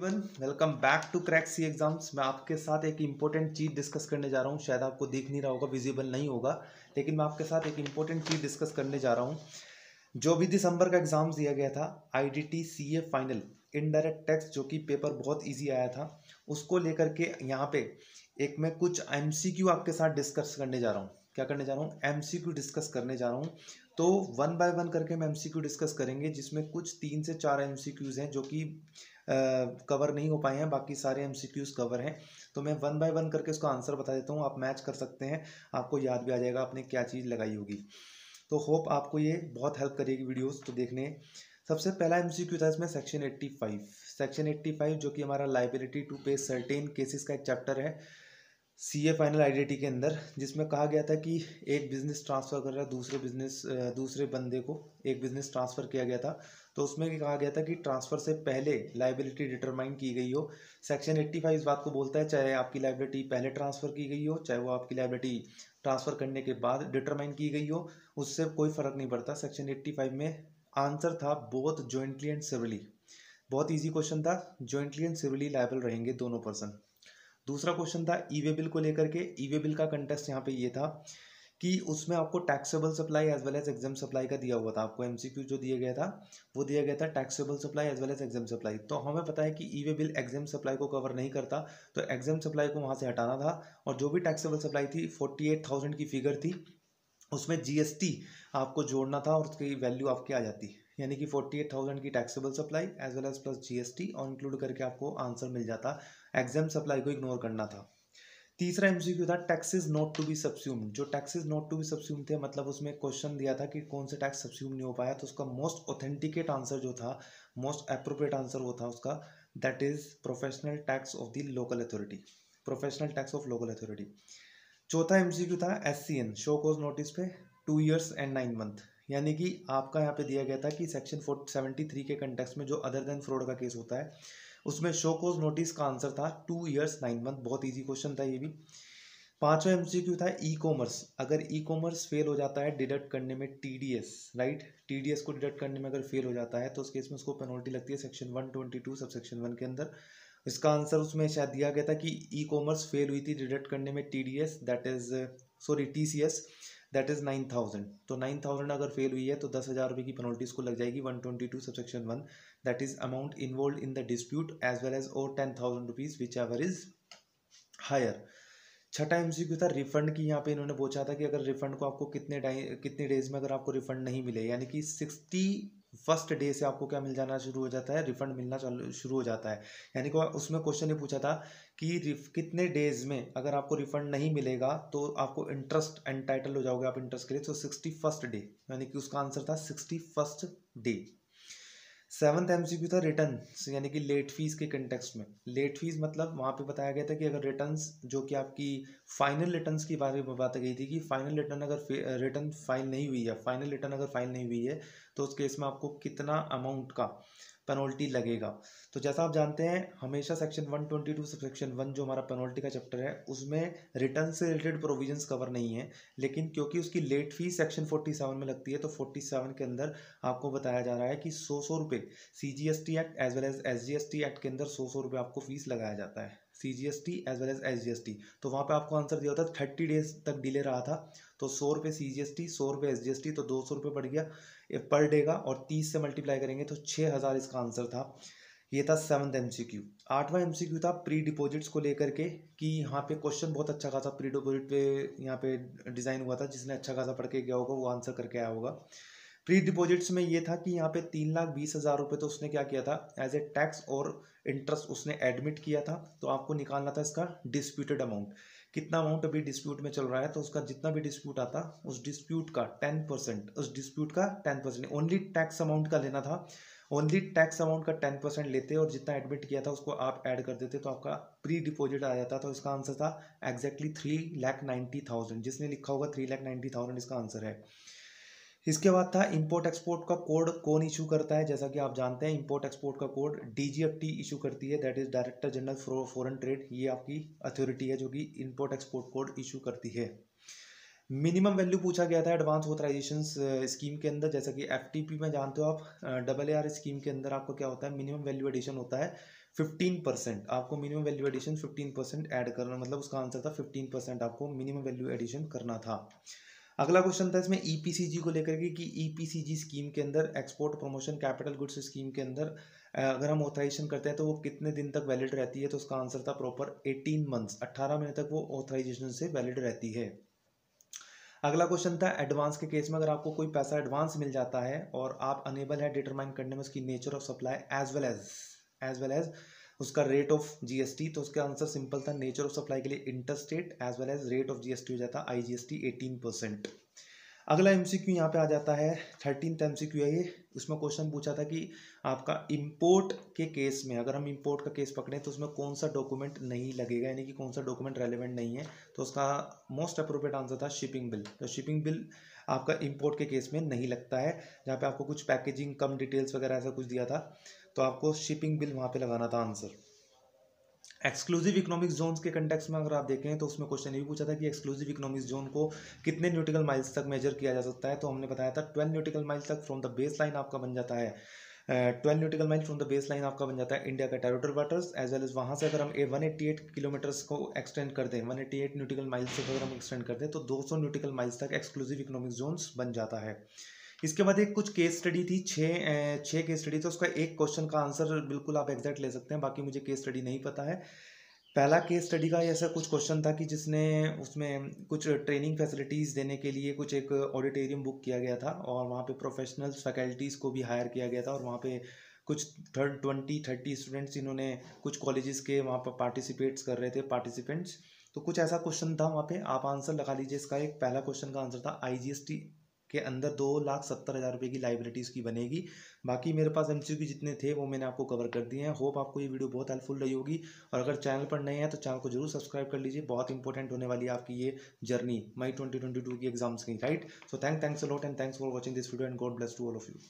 welcome back to crack C exams मैं आपके साथ एक इम्पोर्टेंट चीज़ डिस्कस करने जा रहा हूँ शायद आपको दिख नहीं रहा होगा विजिबल नहीं होगा लेकिन मैं आपके साथ एक इम्पोर्टेंट चीज़ डिस्कस करने जा रहा हूँ जो भी दिसंबर का एग्ज़ाम दिया गया था I D T C A final indirect tax जो कि पेपर बहुत ईजी आया था उसको लेकर के यहाँ पे एक मैं कुछ एम सी क्यू आपके साथ डिस्कस करने जा रहा हूँ क्या करने जा रहा हूँ एम सी क्यू डिस्कस करने जा रहा हूँ तो वन बाय वन करके हम एम सी क्यू डिस्कस करेंगे जिसमें कुछ तीन से चार एम सी क्यूज़ हैं जो कि कवर नहीं हो पाए हैं बाकी सारे एम कवर हैं तो मैं वन बाय वन करके उसका आंसर बता देता हूँ आप मैच कर सकते हैं आपको याद भी आ जाएगा आपने क्या चीज़ लगाई होगी तो होप आपको ये बहुत हेल्प करेगी वीडियोज़ को तो देखने सबसे पहला एम था इसमें सेक्शन फाइव सेक्शन फाइव जो कि हमारा liability to pay certain cases का एक चैप्टर है सी ए फाइनल टी के अंदर जिसमें कहा गया था कि एक बिज़नेस ट्रांसफ़र कर रहा है दूसरे बिज़नेस दूसरे बंदे को एक बिज़नेस ट्रांसफ़र किया गया था तो उसमें कहा गया था कि ट्रांसफ़र से पहले लाइबिलिटी डिटरमाइन की गई हो सेक्शन एट्टी फाइव इस बात को बोलता है चाहे आपकी लाइबिलिटी पहले ट्रांसफ़र की गई हो चाहे वो आपकी लाइबिलिटी ट्रांसफ़र करने के बाद डिटरमाइन की गई हो उससे कोई फ़र्क नहीं पड़ता सेक्शन एट्टी फाइव में आंसर था बोथ जॉइंटली एंड सिविली बहुत ईजी क्वेश्चन था जॉइंटली एंड सिविली लाइबल रहेंगे दोनों पर्सन दूसरा क्वेश्चन था ई वे बिल को लेकर के ई वे बिल का कंटेस्ट यहाँ पे ये था कि उसमें आपको taxable supply as well as exempt supply का दिया हुआ था आपको एमसीक्यू जो दिया गया था वो दिया गया था taxable supply as well as exempt supply तो हमें पता है कि E way bill exempt supply को कवर नहीं करता तो एग्जाम सप्लाई को वहाँ से हटाना था और जो भी टैक्सेबल सप्लाई थी फोर्टी एट थाउजेंड की फिगर थी उसमें जीएसटी आपको जोड़ना था और उसकी वैल्यू आपकी आ जाती यानी कि फोर्टी एट थाउजेंड की taxable supply as well as plus GST और इंक्लूड करके आपको आंसर मिल जाता एग्जाम सप्लाई को इग्नोर करना था तीसरा एम था tax is not to be subsumed जो tax is not to be subsumed थे मतलब उसमें क्वेश्चन दिया था कि कौन से टैक्स सब्स्यूम नहीं हो पाया तो उसका मोस्ट ऑथेंटिकेट आंसर जो था मोस्ट अप्रोप्रिएट आंसर वो था उसका that is professional tax of the local authority professional tax of local authority चौथा एम था S C N show cause notice पे two years and nine month यानी कि आपका यहाँ पे दिया गया था कि सेक्शन फोर सेवेंटी थ्री के कंटेक्स में जो अदर देन फ्रॉड का केस होता है उसमें शो कोज नोटिस का आंसर था टू ईयर्स नाइन मंथ बहुत ईजी क्वेश्चन था ये भी पांचवा एमसीक्यू था ई कॉमर्स अगर ई कॉमर्स फेल हो जाता है डिडक्ट करने में टीडीएस राइट टीडीएस को डिडक्ट करने में अगर फेल हो जाता है तो उस केस में उसको पेनल्टी लगती है section one twenty two sub section one के अंदर इसका आंसर उसमें शायद दिया गया था कि ई कॉमर्स फेल हुई थी डिडक्ट करने में T D S that is sorry T C S that is nine thousand तो नाइन थाउजेंड अगर फेल हुई है तो दस हज़ार रुपये की पेनल्टी उसको लग जाएगी one twenty two subsection one that is amount involve in the dispute as well as और ten thousand rupees whichever is higher छठा एम सी क्यू था रिफंड की यहाँ पे इन्होंने पूछा था कि अगर रिफंड को आपको कितने कितने डेज में अगर आपको रिफंड नहीं मिले यानी कि सिक्सटी फर्स्ट डे से आपको क्या मिल जाना शुरू हो जाता है रिफंड मिलना शुरू हो जाता है यानी कि उसमें क्वेश्चन ये पूछा था कि कितने डेज में अगर आपको रिफंड नहीं मिलेगा तो आपको इंटरेस्ट एंटाइटल हो जाओगे आप इंटरेस्ट के लिए तो सिक्सटी फर्स्ट डे यानी कि उसका आंसर था sixty first day seventh Q था रिटर्न यानी कि लेट फीस के कंटेक्स्ट में लेट फीस मतलब वहाँ पे बताया गया था कि अगर रिटर्न जो कि आपकी फाइनल रिटर्न की बारे में बात गई थी कि फाइनल रिटर्न अगर रिटर्न फाइल नहीं हुई है फाइनल रिटर्न अगर फाइल नहीं हुई है तो उस केस में आपको कितना अमाउंट का पेनल्टी लगेगा तो जैसा आप जानते हैं हमेशा सेक्शन 122 टू सेक्शन वन जो हमारा पेनल्टी का चैप्टर है उसमें रिटर्न से रिलेटेड प्रोविजंस कवर नहीं है लेकिन क्योंकि उसकी लेट फीस सेक्शन 47 में लगती है तो 47 के अंदर आपको बताया जा रहा है कि सौ सौ रुपये C G S T act as well as S G S T act के अंदर सौ सौ रुपये आपको फीस लगाया जाता है C G S T as well as S G S T तो वहाँ पे आपको आंसर दिया होता है थर्टी डेज तक डिले रहा था तो सौ रुपये सी जी एस टी सौ रुपये एस जी एस टी तो दो सौ रुपये बढ़ गया पर डे का और तीस से मल्टीप्लाई करेंगे तो छः हज़ार इसका आंसर था ये था सेवन्थ एम सी क्यू आठवां एम सी क्यू था प्री डिपॉजिट्स को लेकर के कि यहाँ पे क्वेश्चन बहुत अच्छा खासा प्री डिपॉजिट पे यहाँ पे डिज़ाइन हुआ था जिसने अच्छा खासा पढ़ के गया होगा वो आंसर करके आया होगा प्री डिपॉजिट्स में ये था कि यहाँ पे तीन लाख बीस हज़ार रुपये तो उसने क्या किया था एज ए टैक्स और इंटरेस्ट उसने एडमिट किया था तो आपको निकालना था इसका डिस्प्यूटेड अमाउंट कितना अमाउंट अभी डिस्प्यूट में चल रहा है तो उसका जितना भी डिस्प्यूट आता उस डिस्प्यूट का टेन परसेंट उस डिस्प्यूट का ten percent only tax amount का लेना था ओनली टैक्स अमाउंट का टेन परसेंट लेते और जितना एडमिट किया था उसको आप ऐड कर देते तो आपका प्री डिपॉजिट आ जाता तो इसका आंसर था exactly three lakh ninety thousand जिसने लिखा होगा थ्री लैख नाइन्टी थाउजेंड इसका आंसर है इसके बाद था इंपोर्ट एक्सपोर्ट का कोड कौन इशू करता है जैसा कि आप जानते हैं इंपोर्ट एक्सपोर्ट का कोड डीजीएफटी इशू करती है that is director general for foreign trade ये आपकी अथॉरिटी है जो कि इंपोर्ट एक्सपोर्ट कोड इशू करती है मिनिमम वैल्यू पूछा गया था एडवांस ऑथराइजेशन स्कीम के अंदर जैसा कि एफ में जानते हो आप डबल आर स्कीम के अंदर आपको क्या होता है मिनिमम वैल्यू एडिशन होता है फिफ्टीन परसेंट आपको minimum value addition fifteen percent add करना मतलब उसका आंसर था फिफ्टीन परसेंट आपको मिनिमम वैल्यू एडिशन करना था अगला क्वेश्चन था इसमें ईपीसीजी e को लेकर के कि ईपीसीजी e स्कीम के अंदर export promotion capital goods scheme के अंदर अगर हम ऑथराइजेशन करते हैं तो वो कितने दिन तक वैलिड रहती है तो उसका आंसर था प्रॉपर 18 मंथ्स 18 महीने तक वो ऑथराइजेशन से वैलिड रहती है अगला क्वेश्चन था एडवांस के केस में अगर आपको कोई पैसा एडवांस मिल जाता है और आप अनेबल है डिटरमाइन करने में उसकी nature of supply as well as as well as उसका रेट ऑफ जीएसटी तो उसका आंसर सिंपल था नेचर ऑफ सप्लाई के लिए interstate as well as rate of GST हो जाता I G S T eighteen percent अगला एमसीक्यू यहाँ पे आ जाता है थर्टीनथ एमसीक्यू है ये उसमें क्वेश्चन पूछा था कि आपका इंपोर्ट के केस में अगर हम इंपोर्ट का केस पकड़ें तो उसमें कौन सा डॉक्यूमेंट नहीं लगेगा यानी कि कौन सा डॉक्यूमेंट रेलिवेंट नहीं है तो उसका मोस्ट अप्रोप्रिएट आंसर था शिपिंग बिल तो शिपिंग बिल आपका इम्पोर्ट के केस में नहीं लगता है जहाँ पे आपको कुछ पैकेजिंग कम डिटेल्स वगैरह ऐसा कुछ दिया था तो आपको शिपिंग बिल वहाँ पे लगाना था आंसर एक्सक्लूसिव इकोनॉमिक जोन के कंटेक्स में अगर आप देखें तो उसमें क्वेश्चन ये पूछा था कि एक्सक्लूसिव इकोनॉमिक जोन को कितने न्यूटिकल माइल्स तक मेजर किया जा सकता है तो हमने बताया था ट्वेल्व न्यूटिकल माइल्स तक फ्रॉम द बेस लाइन आपका बन जाता है twelve nautical mile from the base line आपका बन जाता है इंडिया का territory waters as well as वहाँ से अगर हम a one eighty eight kilometers को एक्सटेंड कर दें one eighty eight nautical miles से अगर हम एक्सटेंड कर दें तो दो सौ न्यूटिकल माइल्स तक एक्सक्लूसिव इकोनॉमिक जोन्स बन जाता है इसके बाद एक कुछ केस स्टडी थी छः छः केस स्टडी थी उसका एक क्वेश्चन का आंसर बिल्कुल आप एग्जैक्ट ले सकते हैं बाकी मुझे केस स्टडी नहीं पता है पहला केस स्टडी का ऐसा कुछ क्वेश्चन था कि जिसने उसमें कुछ ट्रेनिंग फैसिलिटीज़ देने के लिए कुछ एक ऑडिटोरियम बुक किया गया था और वहाँ पे प्रोफेशनल फैकल्टीज़ को भी हायर किया गया था और वहाँ पे कुछ थर्ड ट्वेंटी थर्टी स्टूडेंट्स इन्होंने कुछ कॉलेजेस के वहाँ पर पार्टिसिपेट्स कर रहे थे पार्टिसिपेंट्स तो कुछ ऐसा क्वेश्चन था वहाँ पे आप आंसर लगा लीजिए इसका एक पहला क्वेश्चन का आंसर था आई जी एस टी के अंदर दो लाख सत्तर हज़ार रुपये की लाइब्रेटीज़ की बनेगी बाकी मेरे पास एम जितने थे वो मैंने आपको कवर कर दिए हैं होप आपको ये वीडियो बहुत हेल्पफुल रही होगी और अगर चैनल पर नए हैं तो चैनल को जरूर सब्सक्राइब कर लीजिए बहुत इंपॉर्टेंट होने वाली है आपकी ये जर्नी मई ट्वेंटी की एग्जाम्स की right so thank thanks a lot and thanks for watching this video and God bless to all of you